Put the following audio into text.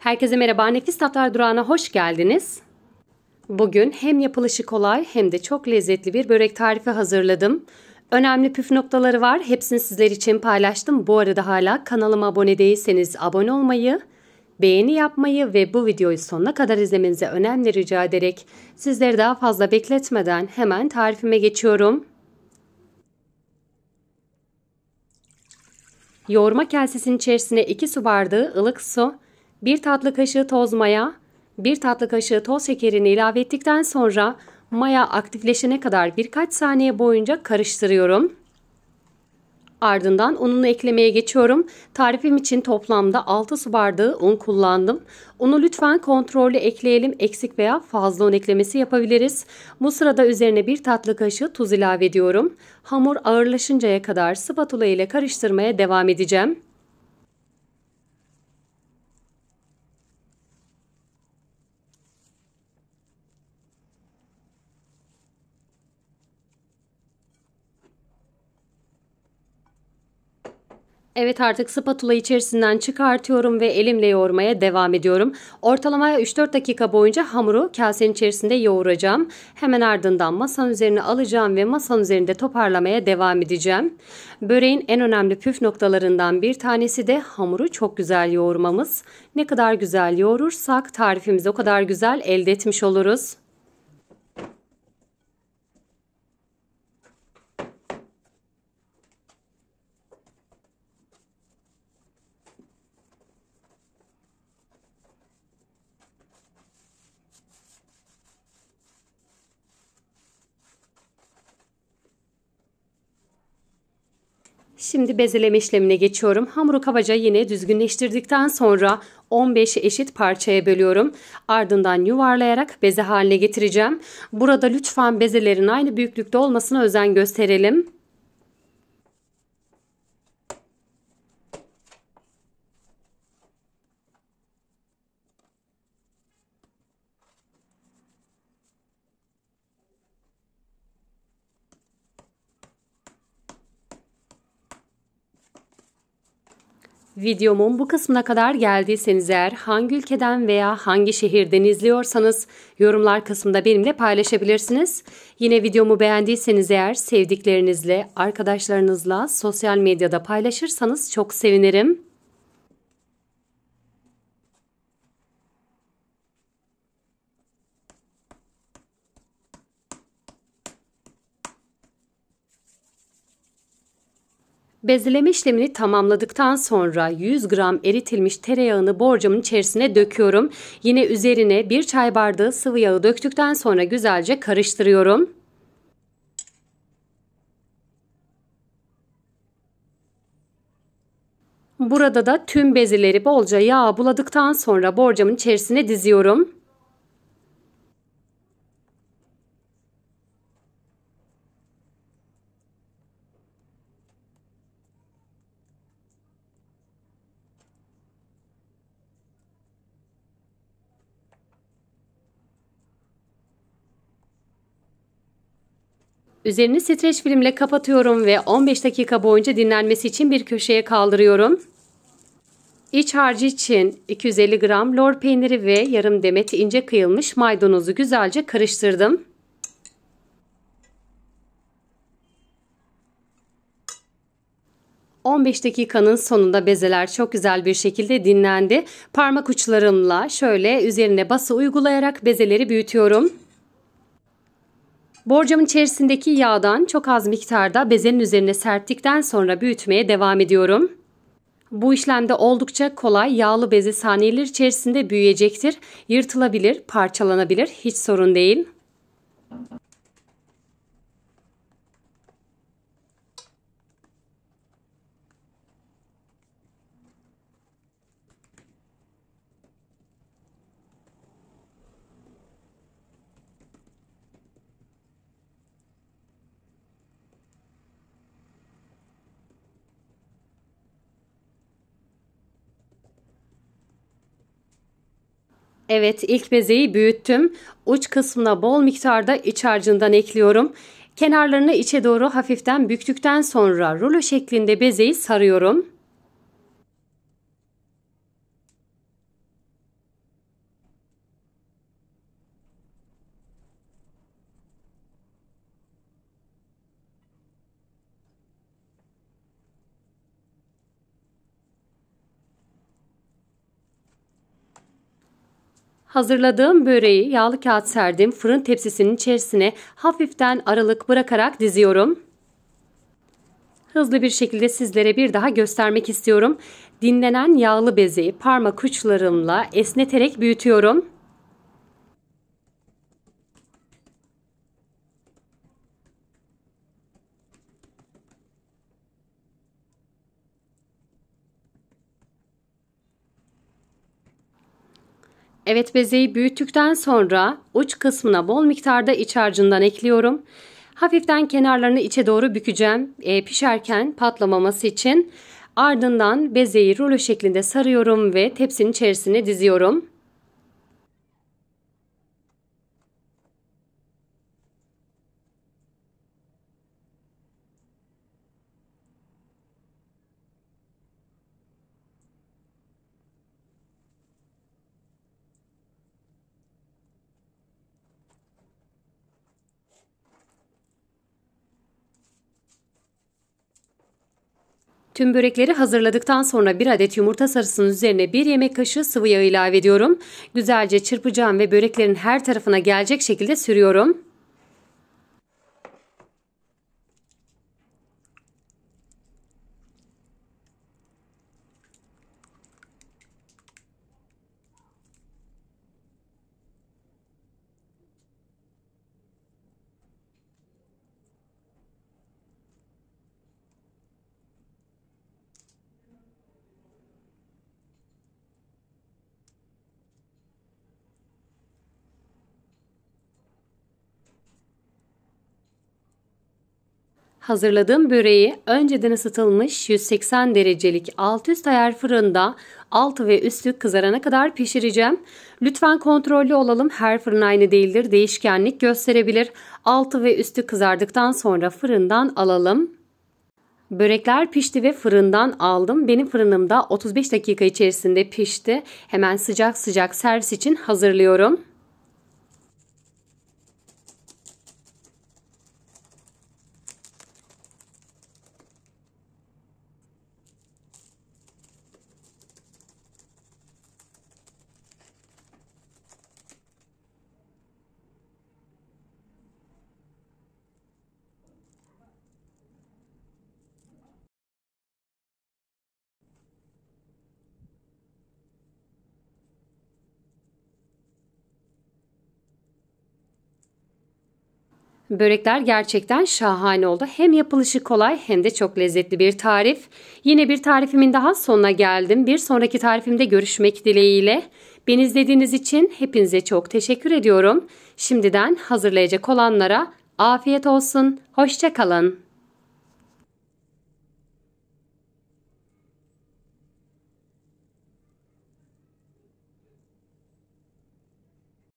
Herkese merhaba. Nefis Tatlar Durağı'na hoş geldiniz. Bugün hem yapılışı kolay hem de çok lezzetli bir börek tarifi hazırladım. Önemli püf noktaları var. Hepsini sizler için paylaştım. Bu arada hala kanalıma abone değilseniz abone olmayı, beğeni yapmayı ve bu videoyu sonuna kadar izlemenize önemli rica ederek sizleri daha fazla bekletmeden hemen tarifime geçiyorum. Yoğurma kasesinin içerisine 2 su bardağı ılık su, 1 tatlı kaşığı toz maya, 1 tatlı kaşığı toz şekerini ilave ettikten sonra maya aktifleşene kadar birkaç saniye boyunca karıştırıyorum. Ardından ununu eklemeye geçiyorum. Tarifim için toplamda 6 su bardağı un kullandım. Unu lütfen kontrollü ekleyelim. Eksik veya fazla un eklemesi yapabiliriz. Bu sırada üzerine 1 tatlı kaşığı tuz ilave ediyorum. Hamur ağırlaşıncaya kadar spatula ile karıştırmaya devam edeceğim. Evet artık spatula içerisinden çıkartıyorum ve elimle yoğurmaya devam ediyorum. Ortalama 3-4 dakika boyunca hamuru kasenin içerisinde yoğuracağım. Hemen ardından masanın üzerine alacağım ve masanın üzerinde toparlamaya devam edeceğim. Böreğin en önemli püf noktalarından bir tanesi de hamuru çok güzel yoğurmamız. Ne kadar güzel yoğurursak tarifimizi o kadar güzel elde etmiş oluruz. Şimdi bezeleme işlemine geçiyorum. Hamuru kabaca yine düzgünleştirdikten sonra 15 eşit parçaya bölüyorum. Ardından yuvarlayarak beze haline getireceğim. Burada lütfen bezelerin aynı büyüklükte olmasına özen gösterelim. Videomun bu kısmına kadar geldiyseniz eğer hangi ülkeden veya hangi şehirden izliyorsanız yorumlar kısmında benimle paylaşabilirsiniz. Yine videomu beğendiyseniz eğer sevdiklerinizle, arkadaşlarınızla sosyal medyada paylaşırsanız çok sevinirim. Bezeleme işlemini tamamladıktan sonra 100 gram eritilmiş tereyağını borcamın içerisine döküyorum. Yine üzerine 1 çay bardağı sıvı yağı döktükten sonra güzelce karıştırıyorum. Burada da tüm bezeleri bolca yağ buladıktan sonra borcamın içerisine diziyorum. Üzerini streç filmle kapatıyorum ve 15 dakika boyunca dinlenmesi için bir köşeye kaldırıyorum. İç harcı için 250 gram lor peyniri ve yarım demet ince kıyılmış maydanozu güzelce karıştırdım. ...15 dakikanın sonunda bezeler çok güzel bir şekilde dinlendi. Parmak uçlarımla şöyle üzerine bası uygulayarak bezeleri büyütüyorum. Borcamın içerisindeki yağdan çok az miktarda bezenin üzerine serptikten sonra büyütmeye devam ediyorum. Bu işlemde oldukça kolay yağlı beze saniyeler içerisinde büyüyecektir. Yırtılabilir, parçalanabilir hiç sorun değil. Evet ilk bezeyi büyüttüm. Uç kısmına bol miktarda iç harcından ekliyorum. Kenarlarını içe doğru hafiften büktükten sonra rulo şeklinde bezeyi sarıyorum. Hazırladığım böreği yağlı kağıt serdim. Fırın tepsisinin içerisine hafiften aralık bırakarak diziyorum. Hızlı bir şekilde sizlere bir daha göstermek istiyorum. Dinlenen yağlı bezeyi parmak uçlarımla esneterek büyütüyorum. Evet bezeyi büyüttükten sonra uç kısmına bol miktarda iç harcından ekliyorum. Hafiften kenarlarını içe doğru bükeceğim e, pişerken patlamaması için. Ardından bezeyi rulo şeklinde sarıyorum ve tepsinin içerisine diziyorum. Tüm börekleri hazırladıktan sonra bir adet yumurta sarısının üzerine bir yemek kaşığı sıvı yağ ilave ediyorum. Güzelce çırpacağım ve böreklerin her tarafına gelecek şekilde sürüyorum. Hazırladığım böreği önceden ısıtılmış 180 derecelik alt üst ayar fırında altı ve üstü kızarana kadar pişireceğim. Lütfen kontrollü olalım. Her fırın aynı değildir. Değişkenlik gösterebilir. Altı ve üstü kızardıktan sonra fırından alalım. Börekler pişti ve fırından aldım. Benim fırınımda 35 dakika içerisinde pişti. Hemen sıcak sıcak servis için hazırlıyorum. Börekler gerçekten şahane oldu. Hem yapılışı kolay hem de çok lezzetli bir tarif. Yine bir tarifimin daha sonuna geldim. Bir sonraki tarifimde görüşmek dileğiyle. Beni izlediğiniz için hepinize çok teşekkür ediyorum. Şimdiden hazırlayacak olanlara afiyet olsun. Hoşçakalın.